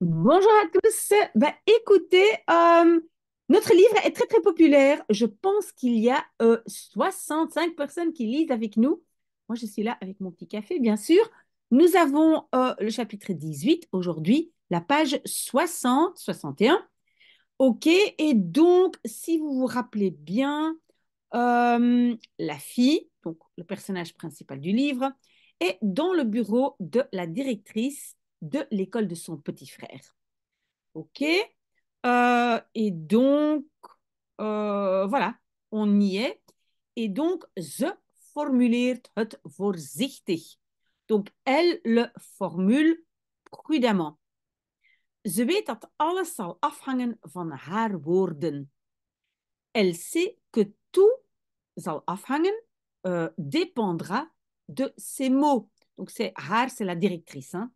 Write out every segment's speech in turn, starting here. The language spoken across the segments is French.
Bonjour à tous. Bah, écoutez, euh, notre livre est très très populaire. Je pense qu'il y a 65 euh, personnes qui lisent avec nous. Moi, je suis là avec mon petit café, bien sûr. Nous avons euh, le chapitre 18 aujourd'hui, la page 60, 61. OK, et donc, si vous vous rappelez bien, la fille, donc le personnage principal du livre, est dans le bureau de la directrice de l'école de son petit frère. OK euh, Et donc, euh, voilà, on y est. Et donc, ze formuleert het voorzichtig. Donc, elle le formule prudemment. Ze weet dat alles zal afhangen van haar woorden. Elle sait que tout zal afhangen, euh, dépendra de ses mots. Donc, c'est haar, c'est la directrice. Hein?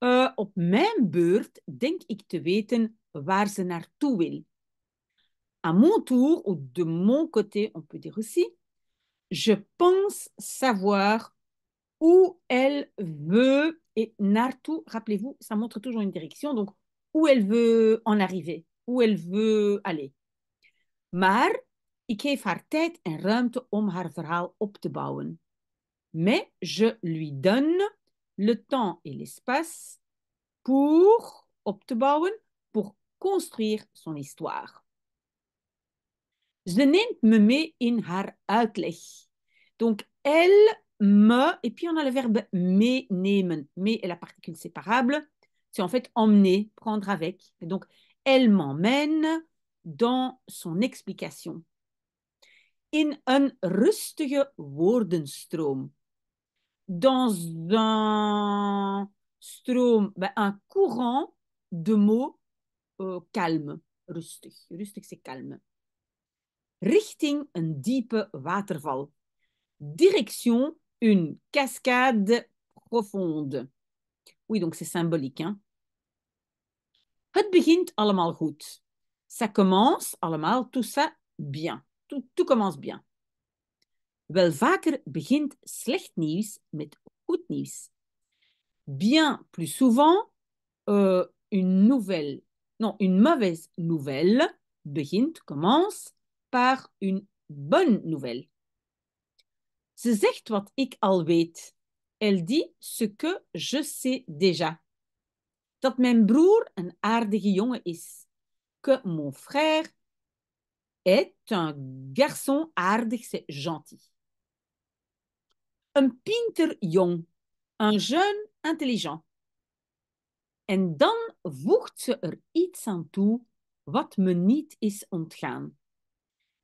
À mon tour, ou de mon côté, on peut dire aussi, je pense savoir où elle veut. Et nartou rappelez-vous, ça montre toujours une direction, donc où elle veut en arriver, où elle veut aller. Maar ik tijd en ruimte om haar verhaal op te Mais je lui donne le temps et l'espace pour opbouwen, pour construire son histoire. Je neemt me mee in haar uitleg. Donc, elle, me, et puis on a le verbe meenemen. Mais est la particule séparable. C'est en fait emmener, prendre avec. donc, elle m'emmène dans son explication. In een rustige woordenstroom. Dans un stroom, un een courant de mots uh, calme, rustig. Rustig c'est kalmen. Richting een diepe waterval. Direction une cascade profonde. Oui, donc c'est symbolique. Hein? Het begint allemaal goed. Ça commence allemaal, tout ça bien. Tout, tout commence bien. Wel vaker begint slecht nieuws met goed nieuws. bien plus souvent euh, une nouvelle, non, une mauvaise nouvelle, hint commence par une bonne nouvelle. Ze zegt wat ik al weet. Elle dit ce que je sais déjà. Dat mijn broer een aardige jongen is. Que mon frère est un garçon aardig, c'est gentil. Un pinter jong, un jeune intelligent. dan voegt er iets me niet is ontgaan.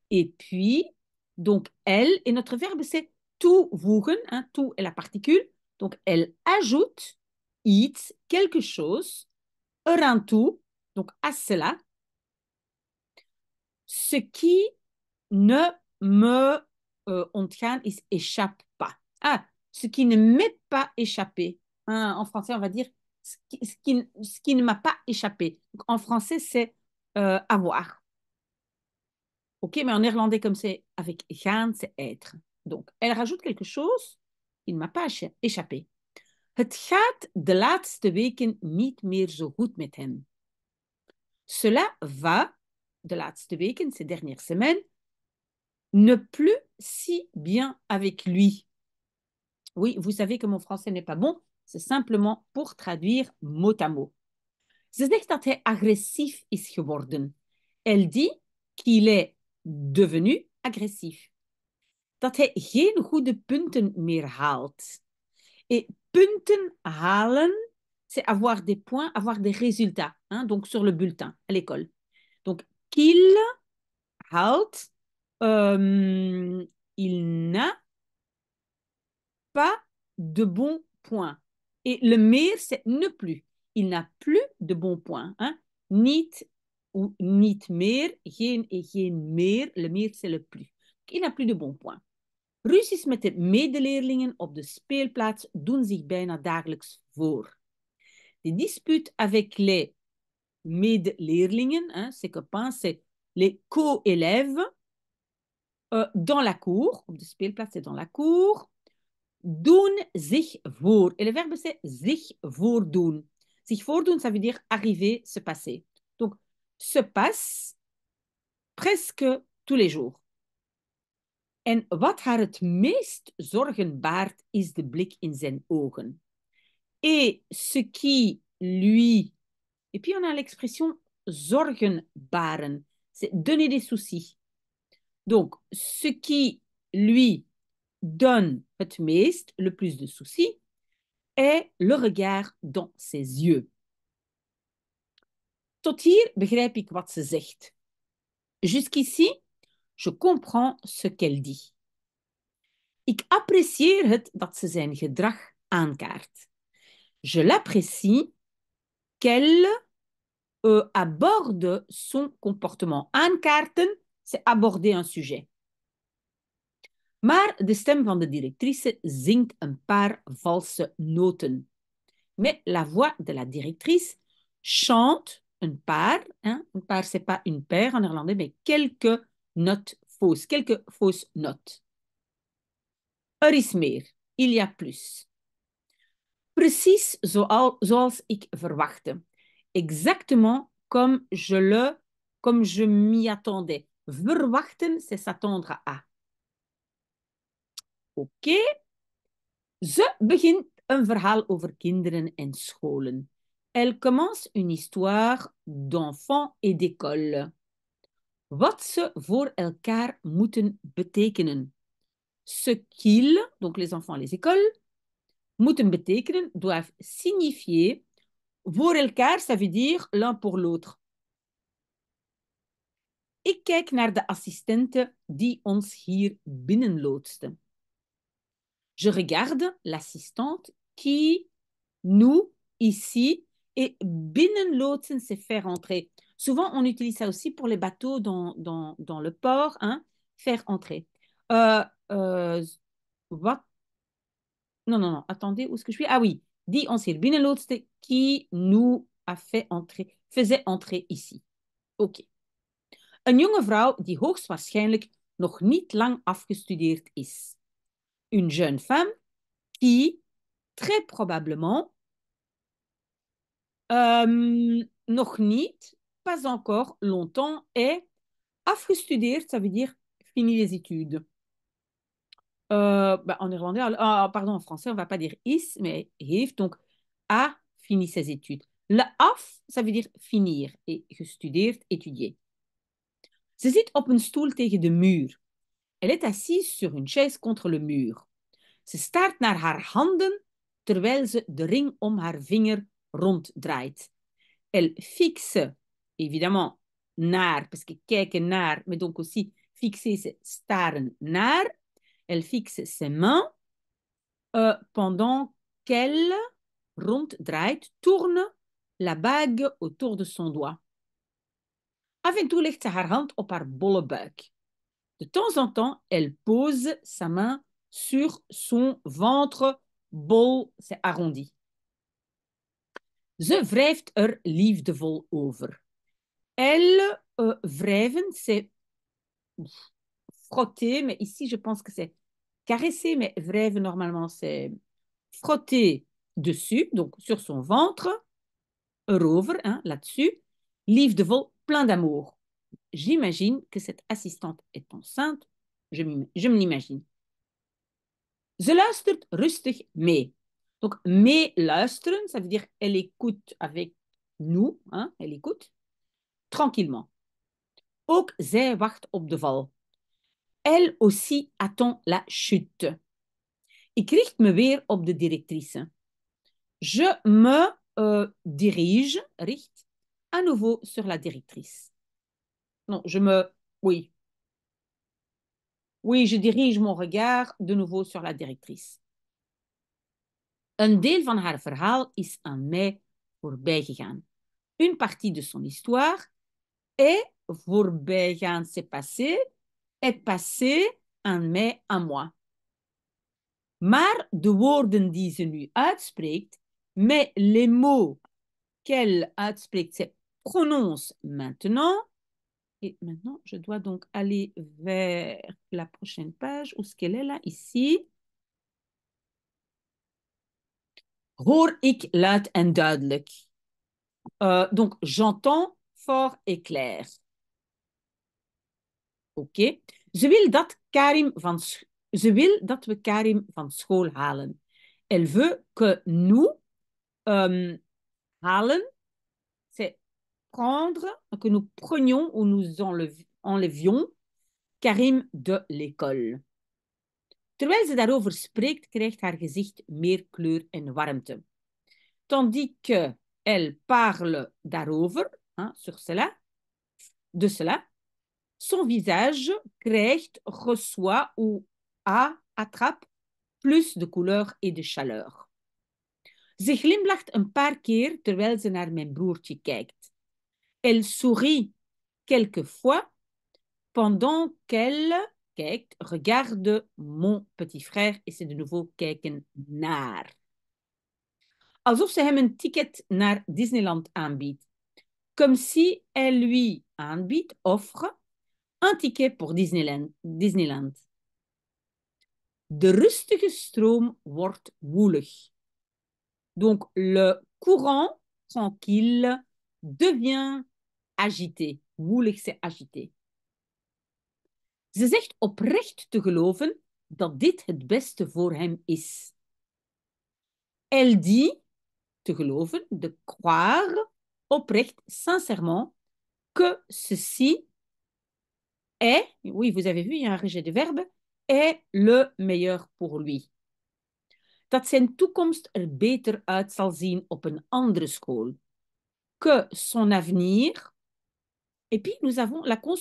Et puis, donc elle, et notre verbe c'est toevoegen, hein, tout » est la particule, donc elle ajoute iets, quelque chose, er aan toe, donc à cela, ce qui ne me euh, ontgaan is échappe pas. Ah, ce qui ne m'est pas échappé en français, on va dire ce qui, ne m'a pas échappé. En français, c'est euh, avoir. Ok, mais en néerlandais, comme c'est avec gaan, c'est être. Donc, elle rajoute quelque chose qui ne m'a pas échappé. Het gaat de laatste weken niet meer zo goed met Cela va, de laatste weken, ces dernières semaines, ne plus si bien avec lui. Oui, vous savez que mon français n'est pas bon, c'est simplement pour traduire mot à mot. Elle dit qu'il est devenu agressif. Dat hij geen goede punten meer haalt. Et punten halen, c'est avoir des points, avoir des résultats, hein, donc sur le bulletin à l'école. Donc, qu'il euh, il n'a pas de bons points. Et le mire, c'est ne plus. Il n'a plus de bons points. Hein? Niet ou niet meer, geen et geen meer. Le mire, c'est le plus. Il n'a plus de bons points. Ruzies met de er medeleerlingen op de speelplaats doen zich bijna dagelijks voor. Des disputes avec les medeleerlingen, hein, que copains, c'est les co-élèves, euh, dans la cour, op de speelplaats, c'est dans la cour, doen zich voor. Et le verbe c'est zich voordoen. Sich voordoen, ça veut dire arriver, se passer. Donc, se passe presque tous les jours. En wat haar het meest zorgen baart, is de blik in zijn ogen. Et ce qui lui. Et puis on a l'expression zorgen baren. C'est donner des soucis. Donc, ce qui lui donne het le plus de soucis est le regard dans ses yeux. Tot hier begrijp ik wat ze zegt. Jusqu'ici, je comprends ce qu'elle dit. Ik het dat ze zijn gedrag aankaart. Je l'apprécie qu'elle euh, aborde son comportement. Aankaarten, c'est aborder un sujet. Maar de stem van de directrice zingt een paar valse noten. Mais la voix de la directrice chante un paar, hein, un paar c'est pas une paire en irlandais, mais quelques notes fausses, quelques fausses notes. Er is meer, il y a plus. Précis, zoals, zoals ik verwachtte. Exactement comme je le, comme je m'y attendais. Verwachten, c'est s'attendre à. Oké. Ze begint een verhaal over kinderen en scholen. Elle commence une histoire d'enfants et d'écoles. Wat ze voor elkaar moeten betekenen. Ce qu'ils, donc les enfants, et les écoles, moeten betekenen, doivent signifier. Voor elkaar, ça veut dire l'un pour l'autre. Ik kijk naar de assistente die ons hier binnenloodste. Je regarde l'assistante qui, nous, ici, et l'autre c'est faire entrer. Souvent, on utilise ça aussi pour les bateaux dans, dans, dans le port, hein, faire entrer. Euh, euh Non, non, non, attendez, où est-ce que je suis Ah oui, dit on sait qui nous a fait entrer, faisait entrer ici. OK. Une jonge vrouw die hoogstwaarschijnlijk nog niet lang afgestudeerd is une jeune femme qui, très probablement, euh, pas encore longtemps, est afgestudeerd, ça veut dire fini les études. Euh, bah, en irlandais, pardon, en français, on ne va pas dire is, mais heeft, donc a fini ses études. Le af, ça veut dire finir, et gestudeerd, étudier. Ze zit op een stoel tegen de muur. Elle est assise sur une chaise contre le mur Ze staart naar haar handen terwijl ze de ring om haar vinger ronddraait. Elle fixe, évidemment, naar, parce que kijken naar, mais donc aussi fixer, c'est staren naar. Elle fixe ses mains euh, pendant qu'elle ronddraait, tourne la bague autour de son doigt. Af en toe legt ze haar hand op haar bolle buik. De temps en temps, elle pose sa main sur son ventre beau, c'est arrondi. Ze wrijft er liefdevol over. Elle euh, c'est frotter, mais ici je pense que c'est caresser, mais wrijven normalement c'est frotter dessus, donc sur son ventre, erover, hein, là-dessus, liefdevol, plein d'amour j'imagine que cette assistante est enceinte. Je, me l'imagine. Ze luistert rustig mee. Donc, mee luisteren, ça veut dire elle écoute avec nous, hein, elle écoute, tranquillement. Ook zij wacht op de val. Elle aussi attend la chute. Ik richt me weer op de directrice. Je me euh, dirige, richt, à nouveau sur la directrice non, je me, oui, oui, je dirige mon regard de nouveau sur la directrice. Un deel van haar verhaal is aan mij voorbij gegaan. Une partie de son histoire est voorbij gegaan, c'est passé, est passé en mai, à moi. Maar de woorden die ze nu uitspreekt, mais les mots qu'elle uitspreekt, ze prononce maintenant, et maintenant, je dois donc aller vers la prochaine page où ce qu'elle est là, ici. Hoor ik luid en duidelijk. Euh, donc, j'entends fort et clair. Ok. Ze wil dat Karim van ze wil dat we Karim van school halen. Elle veut que nous um, halen prendre, que nous prenions ou nous enlevions Karim de l'école. Terwijl ze daarover spreekt, krijgt haar gezicht meer kleur en warmte. Tandis que elle parle daarover, hein, sur cela, de cela, son visage krijgt, reçoit ou a, attrape plus de couleur et de chaleur. Ze glimlacht een paar keer terwijl ze naar mijn broertje kijkt. Elle sourit quelquefois pendant qu'elle regarde mon petit frère et c'est de nouveau kijken naar. Alsof ze hem een ticket naar Disneyland aanbiedt. Comme si elle lui aanbiedt, offre, un ticket pour Disneyland. Disneyland. De rustige stroom wordt woelig. Donc le courant tranquille devient agité. Woelig c'est agité. Ze zegt oprecht te geloven dat dit het beste voor hem is. Elle dit te geloven, de croire oprecht, sincèrement, que ceci est, oui, vous avez vu, il y a un rejet de verbe, est le meilleur pour lui. Dat zijn toekomst er beter uit zal zien op een andere school. Que son avenir, Et puis, nous avons la, oh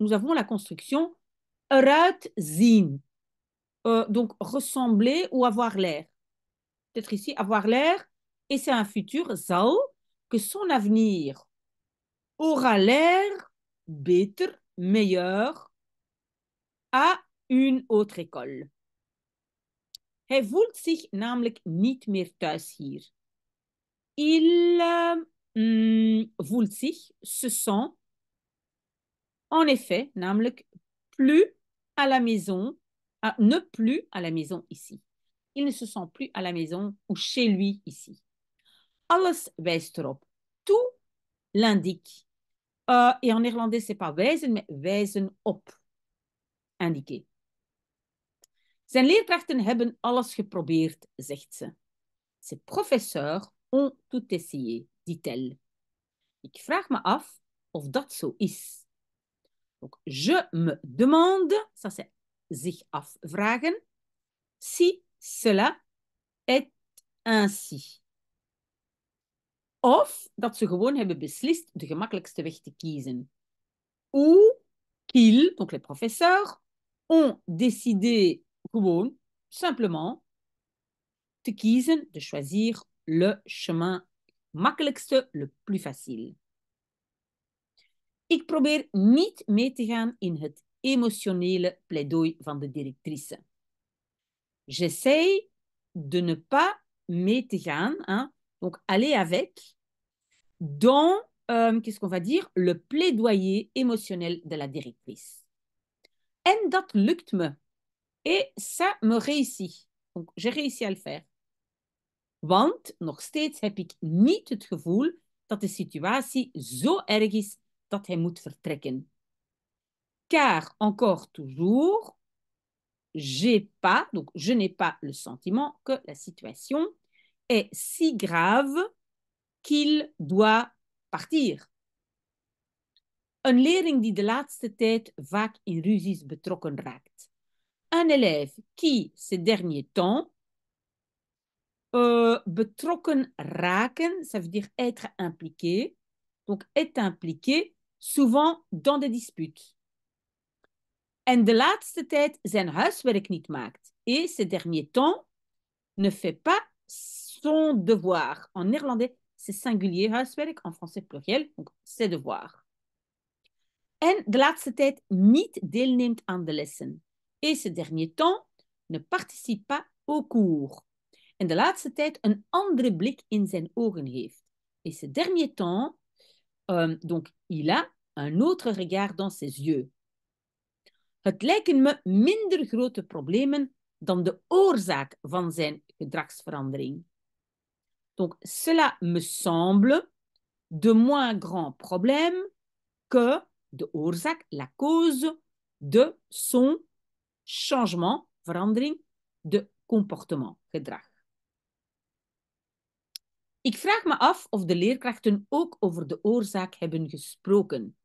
nous avons la construction rat euh, donc ressembler ou avoir l'air. Peut-être ici, avoir l'air, et c'est un futur, zao, que son avenir aura l'air better, meilleur, à une autre école. Hij voelt zich namelijk niet meer thuis hier. Il euh, hmm, voelt se sent en effet, namelijk plus à la maison, ah, ne plus à la maison ici. Il ne se sent plus à la maison ou chez lui ici. Alles wijst erop. Tout l'indique. Euh, et en néerlandais, c'est pas wijzen, mais wijzen op. Indiquer. Zijn leerkrachten hebben alles geprobeerd, zegt ze. Ses professeurs ont tout essayé, dit-elle. Ik vraag me af of dat zo is. Donc, je me demande, ça c'est sich afvragen, si cela est ainsi. Of dat ze gewoon hebben beslist de gemakkelijkste weg te kiezen. Ou qu'ils, donc les professeurs, ont décidé gewoon, simplement, te kiezen, de choisir le chemin makkelijkste, le plus facile. Ik probeer niet mee te gaan in het emotionele pleidooi van de directrice. J'essaie de ne pas mee te gaan, hein, donc aller avec, dans, euh, qu'est-ce qu'on va dire, le plaidoyer émotionnel de la directrice. En dat lukt me. Et ça me réussit. Donc, j'ai réussi à le faire. Want nog steeds heb ik niet het gevoel dat de situatie zo erg is dat hij moet vertrekken. Car, encore toujours, j'ai pas, donc je n'ai pas le sentiment que la situation est si grave qu'il doit partir. Een leerling die de laatste tijd vaak in ruzies betrokken raakt. Un élève qui, ces derniers temps, euh, betrokken raken, ça veut dire être impliqué. Donc, est impliqué souvent dans des disputes. En de laatste tijd zijn huiswerk niet maakt et ce dernier temps ne fait pas son devoir. En néerlandais, c'est singulier huiswerk, en français pluriel, donc ses devoirs. Et de laatste tijd niet deelneemt aan de lessen. Et ces derniers temps ne participe pas au cours. En de laatste tijd een andere blik in zijn ogen heeft. Et ces derniers temps, euh, donc il a een autre regard dans ses yeux. Het lijken me minder grote problemen dan de oorzaak van zijn gedragsverandering. Donc, cela me semble de moins grand problème que de oorzaak, la cause de son changement, verandering, de comportement, gedrag. Ik vraag me af of de leerkrachten ook over de oorzaak hebben gesproken.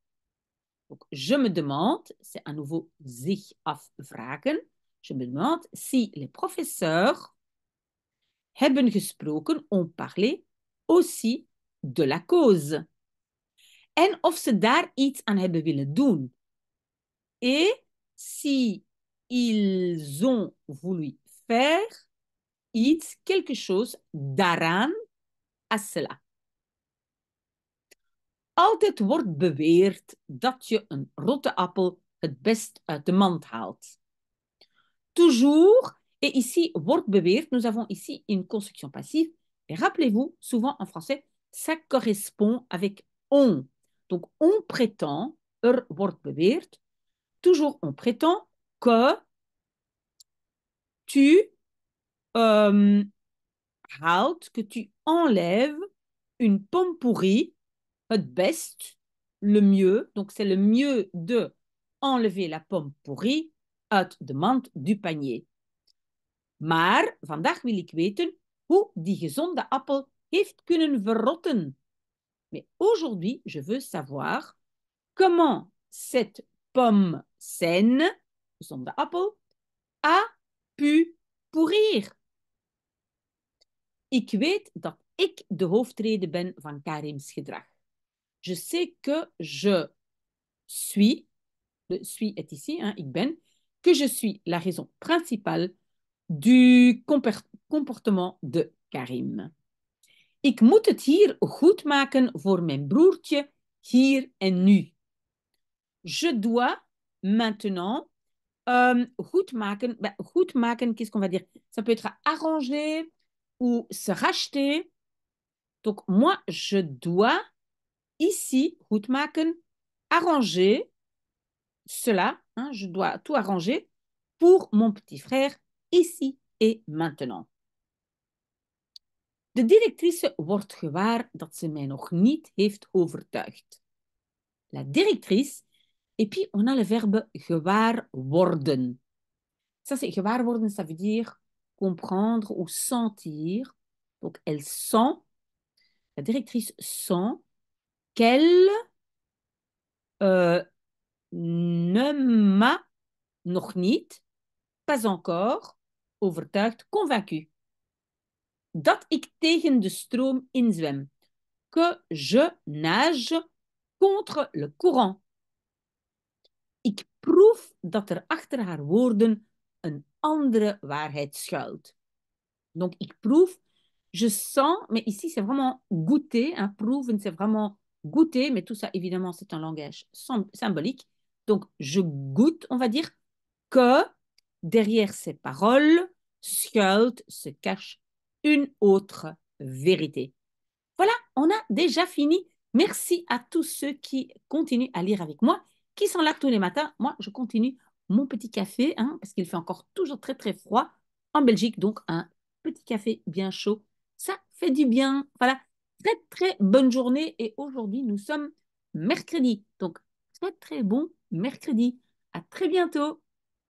Donc, je me demande, c'est à nouveau sich afvragen. Je me demande si les professeurs ont parlé aussi de la cause. Et si ils ont voulu faire iets, quelque chose, daran » à cela. Altijd wordt beweerd dat je een rotte appel het best uit de mand haalt. Toujours, et ici, wordt beweerd, nous avons ici une construction passive. Et rappelez-vous, souvent en français, ça correspond avec on. Donc, on prétend, er wordt toujours on prétend que tu euh, que tu enlèves une pomme pourrie het best, le mieux. Donc c'est le mieux de enlever la pomme pourrie uit de mand du panier. Maar vandaag wil ik weten hoe die gezonde appel heeft kunnen verrotten. Mais aujourd'hui, je veux savoir comment cette pomme saine, gezonde appel, a pu pourrir. Ik weet dat ik de hoofdreden ben van Karim's gedrag. je sais que je suis, le suis est ici, hein, que je suis la raison principale du comportement de Karim. Ik moet het hier goed maken voor mijn broertje, hier en nu. Je dois maintenant euh, goed maken. Ben, goed maken, qu'est-ce qu'on va dire Ça peut être arranger ou se racheter. Donc, moi, je dois ici, goed maken, arranger cela, hein, je dois tout arranger pour mon petit frère ici et maintenant. La directrice wordt gewaar dat ze mij nog niet heeft overtuigd. La directrice, et puis on a le verbe gewaar worden. Ça c'est gewaar worden, ça veut dire comprendre ou sentir. Donc elle sent, la directrice sent quel euh, ne m'a noch niet, pas encore, overtuigd, convaincu. Dat ik tegen de stroom inzwem. Que je nage contre le courant. Ik proef dat er achter haar woorden een andere waarheid schuilt. Donc, ik proef, je sens, mais ici c'est vraiment goûter, hein, proeven, c'est vraiment goûter, mais tout ça, évidemment, c'est un langage symbolique. Donc, je goûte, on va dire, que derrière ces paroles, schuilt se cache une autre vérité. Voilà, on a déjà fini. Merci à tous ceux qui continuent à lire avec moi, qui sont là tous les matins. Moi, je continue mon petit café, hein, parce qu'il fait encore toujours très très froid en Belgique, donc un petit café bien chaud, ça fait du bien. Voilà, très très bonne journée et aujourd'hui nous sommes mercredi. Donc très très bon mercredi. À très bientôt.